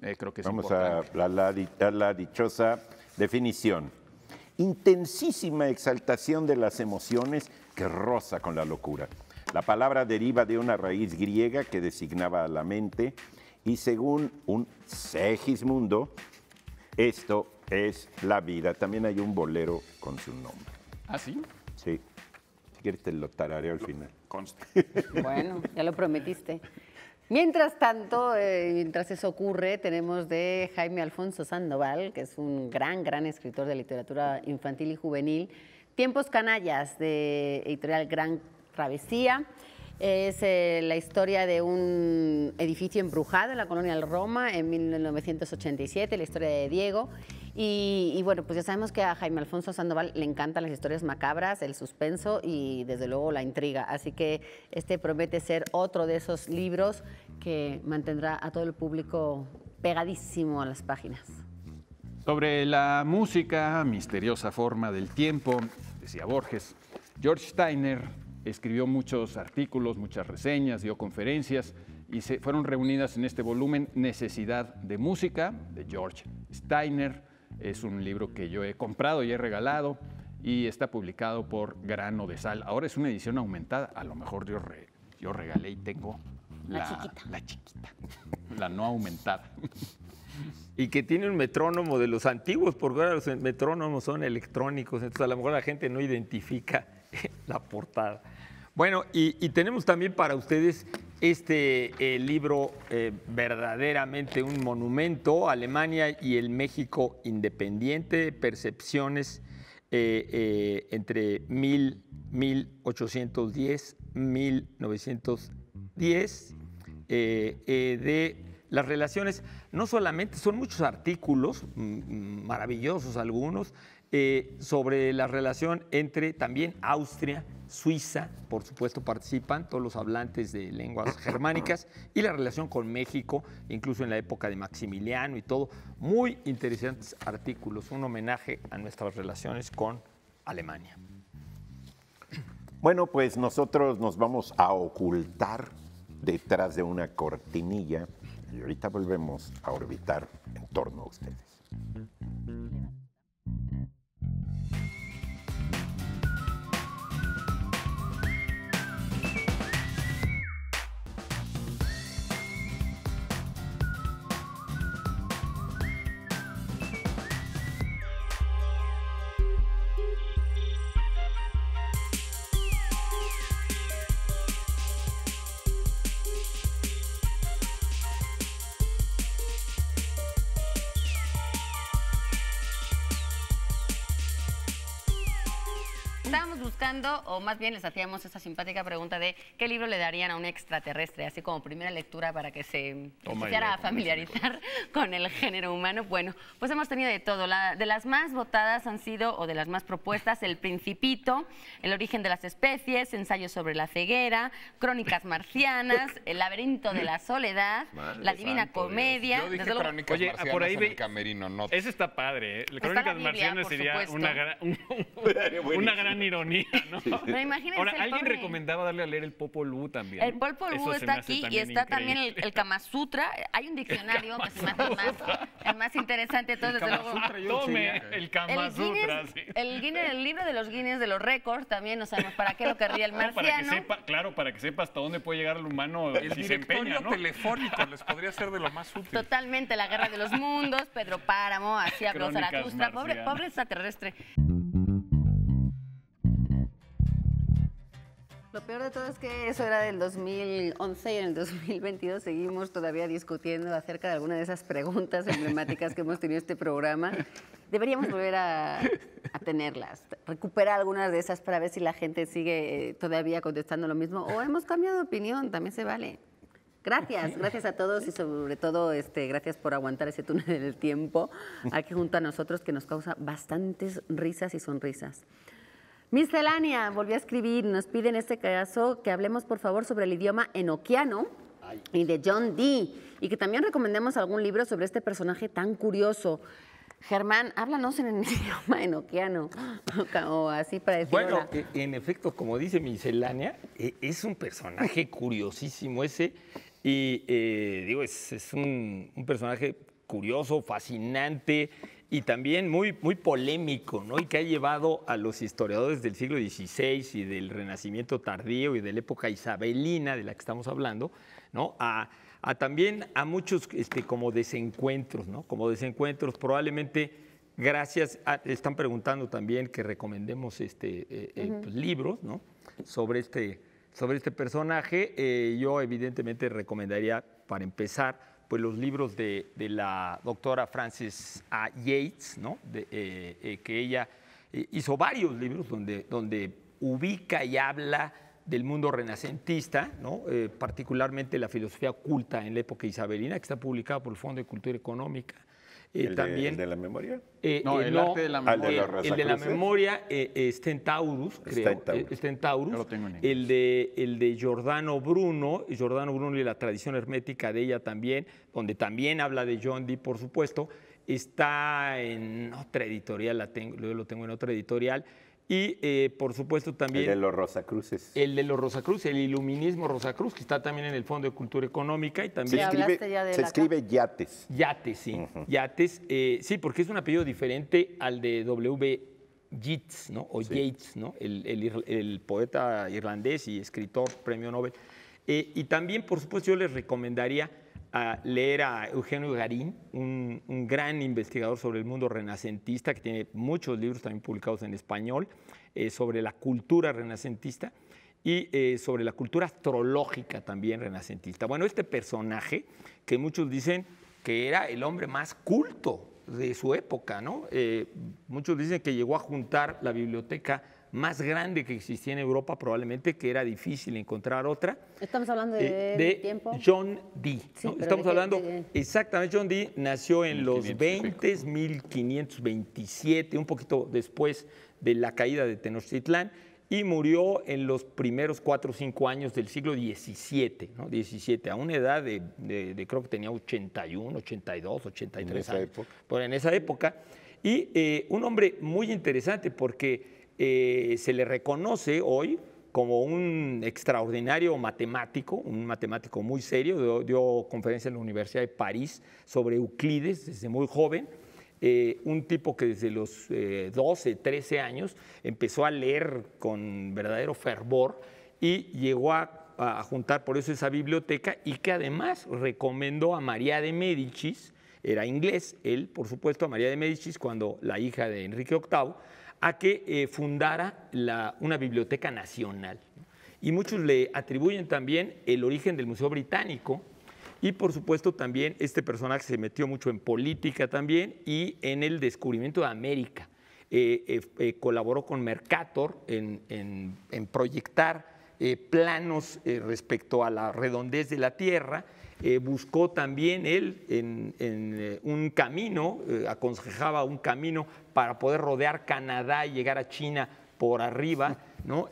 Eh, Vamos a la, dichosa definición. Intensísima exaltación de las emociones que roza con la locura. La palabra deriva de una raíz griega que designaba a la mente y según un Segismundo, esto es la vida. También hay un bolero con su nombre. ¿Ah, sí? Sí. Si quieres te lo tararé al final. Conste. Bueno, ya lo prometiste. Mientras tanto, eh, mientras eso ocurre, tenemos de Jaime Alfonso Sandoval, que es un gran, gran escritor de literatura infantil y juvenil, Tiempos Canallas, de editorial Gran Travesía. Es eh, la historia de un edificio embrujado en la colonia Roma en 1987, la historia de Diego. Y, y, bueno, pues ya sabemos que a Jaime Alfonso Sandoval le encantan las historias macabras, el suspenso y desde luego la intriga. Así que este promete ser otro de esos libros que mantendrá a todo el público pegadísimo a las páginas. Sobre la música, misteriosa forma del tiempo, decía Borges, George Steiner escribió muchos artículos, muchas reseñas, dio conferencias y se fueron reunidas en este volumen Necesidad de Música de George Steiner. Es un libro que yo he comprado y he regalado y está publicado por Grano de Sal. Ahora es una edición aumentada, a lo mejor yo, yo regalé y tengo la, chiquita. la no aumentada. Y que tiene un metrónomo de los antiguos, porque ahora los metrónomos son electrónicos, entonces a lo mejor la gente no identifica la portada. Bueno, y, tenemos también para ustedes este eh, libro eh, verdaderamente un monumento, Alemania y el México Independiente, Percepciones eh, entre mil, 1810, 1910, de las relaciones, no solamente, son muchos artículos, maravillosos algunos, eh, sobre la relación entre también Austria, Suiza, por supuesto participan todos los hablantes de lenguas germánicas, y la relación con México, incluso en la época de Maximiliano y todo. Muy interesantes artículos, un homenaje a nuestras relaciones con Alemania. Bueno, pues nosotros nos vamos a ocultar detrás de una cortinilla y ahorita volvemos a orbitar en torno a ustedes. o más bien les hacíamos esa simpática pregunta de qué libro le darían a un extraterrestre, así como primera lectura para que se oh, empezara a familiarizar con el género humano. Bueno, pues hemos tenido de todo. La, de las más votadas han sido, o de las más propuestas, El Principito, El origen de las especies, Ensayo sobre la ceguera, Crónicas marcianas, El laberinto de la soledad, La divina comedia. Crónicas marcianas en camerino, Ese está padre, ¿eh? Crónicas marcianas sería una una gran ironía, Ahora, alguien recomendaba darle a leer el Popol Vuh también. El Popol Vuh está aquí y está también el, Kama Sutra. Hay un diccionario que se me hace más, el más interesante. Entonces, el desde luego. el Kama Sutra. El el libro de los Guinness de los récords también, no para qué lo querría el marciano. claro, para que sepa hasta dónde puede llegar el humano el si se empeña, ¿no? telefónico les podría ser de lo más útil. Totalmente, la guerra de los mundos, Pedro Páramo, así habló Zaratustra, pobre, pobre extraterrestre. Lo peor de todo es que eso era del 2011 y en el 2022 seguimos todavía discutiendo acerca de alguna de esas preguntas emblemáticas que hemos tenido este programa. Deberíamos volver a, tenerlas, recuperar algunas de esas para ver si la gente sigue eh, todavía contestando lo mismo o hemos cambiado de opinión, también se vale. Gracias, gracias a todos y sobre todo este, gracias por aguantar ese túnel del tiempo aquí junto a nosotros que nos causa bastantes risas y sonrisas. Miscelánea, volvió a escribir, nos pide en este caso que hablemos por favor sobre el idioma enoquiano y de John Dee, y que también recomendemos algún libro sobre este personaje tan curioso. Germán, háblanos en el idioma enoquiano, o así para decirlo. Bueno, eh, en efecto, como dice Miscelánea, e, es un personaje curiosísimo ese, y eh, digo, es, un personaje curioso, fascinante, y también muy, muy polémico, ¿no? Y que ha llevado a los historiadores del siglo XVI y del Renacimiento tardío y de la época isabelina de la que estamos hablando, ¿no? A, también a muchos este, como desencuentros, ¿no? Como desencuentros, probablemente gracias, están preguntando también que recomendemos este, eh, eh, pues, libros, ¿no? Sobre este, sobre este personaje, eh, yo evidentemente recomendaría para empezar pues, los libros de, la doctora Frances A. Yates, eh, eh, que ella eh, hizo varios libros donde, ubica y habla del mundo renacentista, particularmente la filosofía oculta en la época isabelina, que está publicada por el Fondo de Cultura Económica eh, ¿El también, de, la memoria? no, el de la memoria. El de, la memoria eh, es creo. No eh, el, de, el de Giordano Bruno, Giordano Bruno y la tradición hermética de ella también, donde también habla de John Dee, por supuesto. Está en otra editorial, la tengo, yo lo tengo en otra editorial. Y eh, por supuesto también. El de los Rosacruces. El de los Rosacruces, el iluminismo Rosacruz, que está también en el Fondo de Cultura Económica y también. Se escribe, se escribe Yates. Yates, sí. Yates, eh, sí, porque es un apellido diferente al de W. Yeats, ¿no? O Yates, ¿no? El, poeta irlandés y escritor, premio Nobel. Eh, y también, por supuesto, yo les recomendaría a leer a Eugenio Garín, un, gran investigador sobre el mundo renacentista, que tiene muchos libros también publicados en español, eh, sobre la cultura renacentista y eh, sobre la cultura astrológica también renacentista. Bueno, este personaje, que muchos dicen que era el hombre más culto de su época, eh, muchos dicen que llegó a juntar la biblioteca más grande que existía en Europa, probablemente, que era difícil encontrar otra. Estamos hablando eh, de, John Dee. Estamos hablando, exactamente, John Dee nació en los 20, 1527, un poquito después de la caída de Tenochtitlán, y murió en los primeros cuatro o cinco años del siglo XVII, 17, a una edad de, creo que tenía 81, 82, 83 en años. en esa época. Y eh, un hombre muy interesante porque eh, se le reconoce hoy como un extraordinario matemático, un matemático muy serio, dio, conferencia en la Universidad de París sobre Euclides desde muy joven. Eh, un tipo que desde los 12, eh, 13 años empezó a leer con verdadero fervor y llegó a, a, juntar por eso esa biblioteca y que además recomendó a María de Médicis, era inglés él, por supuesto, a María de Médicis cuando la hija de Enrique VIII a que eh, fundara una biblioteca nacional. Y muchos le atribuyen también el origen del Museo Británico. Y por supuesto también este personaje se metió mucho en política también y en el descubrimiento de América. Eh, eh, colaboró con Mercator en proyectar planos respecto a la redondez de la Tierra eh, buscó también él en, eh, un camino, eh, aconsejaba un camino para poder rodear Canadá y llegar a China por arriba, ¿no?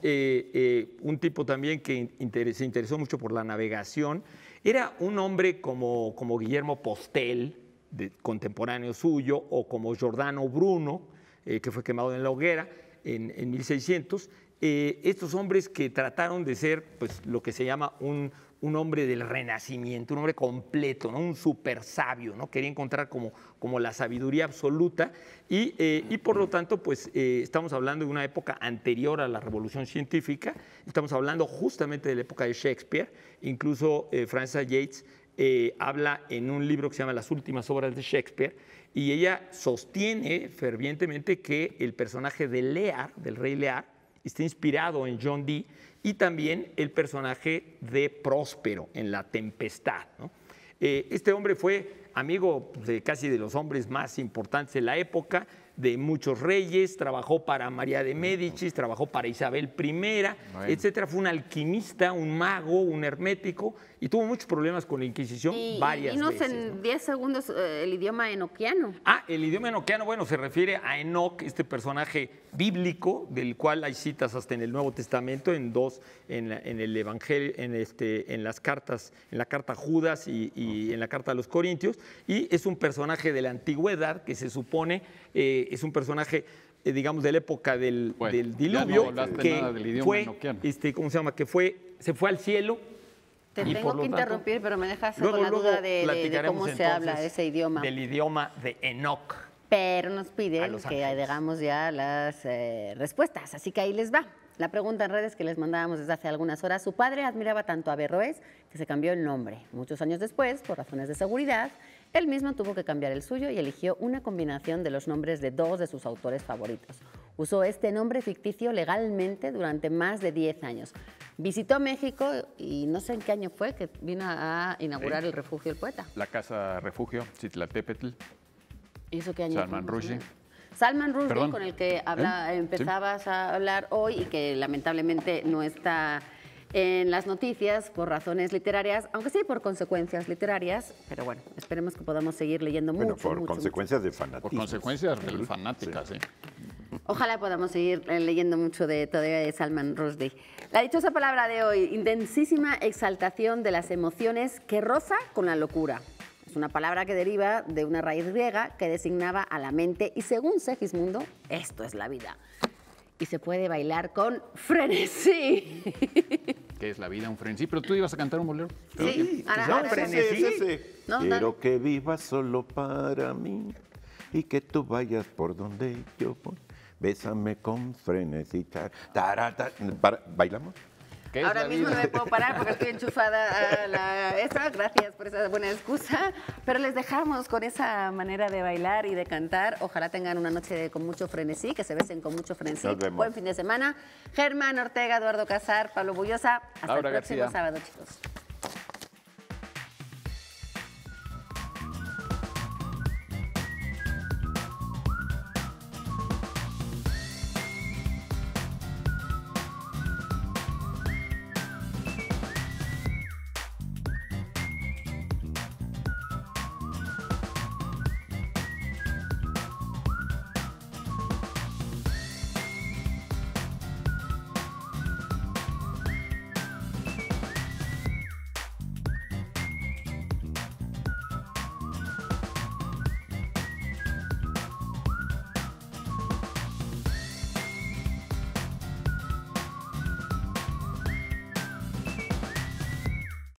un tipo también que se interesó mucho por la navegación. Era un hombre como, como Guillermo Postel, de, contemporáneo suyo, o como Giordano Bruno, que fue quemado en la hoguera en, 1600, estos hombres que trataron de ser pues, lo que se llama un un hombre del renacimiento, un hombre completo, un super sabio, ¿no? quería encontrar como, la sabiduría absoluta eh, y, por lo tanto pues eh, estamos hablando de una época anterior a la revolución científica, estamos hablando justamente de la época de Shakespeare, incluso eh, Frances Yates eh, habla en un libro que se llama Las últimas obras de Shakespeare y ella sostiene fervientemente que el personaje de Lear, del rey Lear, está inspirado en John Dee, y también el personaje de Próspero en La Tempestad. Eh, este hombre fue amigo pues, de casi de los hombres más importantes de la época, de muchos reyes, trabajó para María de Médicis, trabajó para Isabel I, etc. etcétera. Fue un alquimista, un mago, un hermético y tuvo muchos problemas con la Inquisición varias veces. y nos en 10 segundos eh, el idioma enoquiano. Ah, el idioma enoquiano, bueno, se refiere a Enoch, este personaje bíblico, del cual hay citas hasta en el Nuevo Testamento, en dos, en, el Evangelio, en, este, en las cartas, en la carta Judas y, en la carta a los Corintios, y es un personaje de la antigüedad que se supone eh, es un personaje eh, digamos, de la época del, del diluvio, que fue, este, ¿cómo se llama? Que fue, se fue al cielo te tengo que interrumpir, pero me dejas con la duda de, cómo se habla ese idioma. Del idioma de Enoch. Pero nos piden que hagamos ya las eh, respuestas, así que ahí les va. La pregunta en redes que les mandábamos desde hace algunas horas, su padre admiraba tanto a Berroes que se cambió el nombre. Muchos años después, por razones de seguridad, él mismo tuvo que cambiar el suyo y eligió una combinación de los nombres de dos de sus autores favoritos. Usó este nombre ficticio legalmente durante más de 10 años. Visitó México y no sé en qué año fue que vino a inaugurar el refugio del poeta. La casa refugio, Citlatépetl. ¿Y eso qué año Salman Rushdie. Salman Rushdie, con el que ¿Eh? empezabas a hablar hoy y que lamentablemente no está en las noticias por razones literarias, aunque sí por consecuencias literarias, pero bueno, esperemos que podamos seguir leyendo bueno, Por consecuencias de fanatismo. Por consecuencias de fanáticas, sí. Ojalá podamos seguir eh, leyendo mucho de todavía de Salman Rushdie. La dichosa palabra de hoy, intensísima exaltación de las emociones que rosa con la locura. Es una palabra que deriva de una raíz griega que designaba a la mente y según Segismundo, esto es la vida. Y se puede bailar con frenesí. ¿Qué es la vida? Un frenesí. Pero tú ibas a cantar un bolero. Sí, ahora, frenesí. Quiero que vivas solo para mí y que tú vayas por donde yo voy bésame con frenesí. ¿Bailamos? Ahora mismo no me puedo parar porque estoy enchufada a la Gracias por esa buena excusa. Pero les dejamos con esa manera de bailar y de cantar. Ojalá tengan una noche con mucho frenesí, que se besen con mucho frenesí. Buen fin de semana. Germán Ortega, Eduardo Casar, Pablo Bullosa. Hasta el próximo sábado, chicos.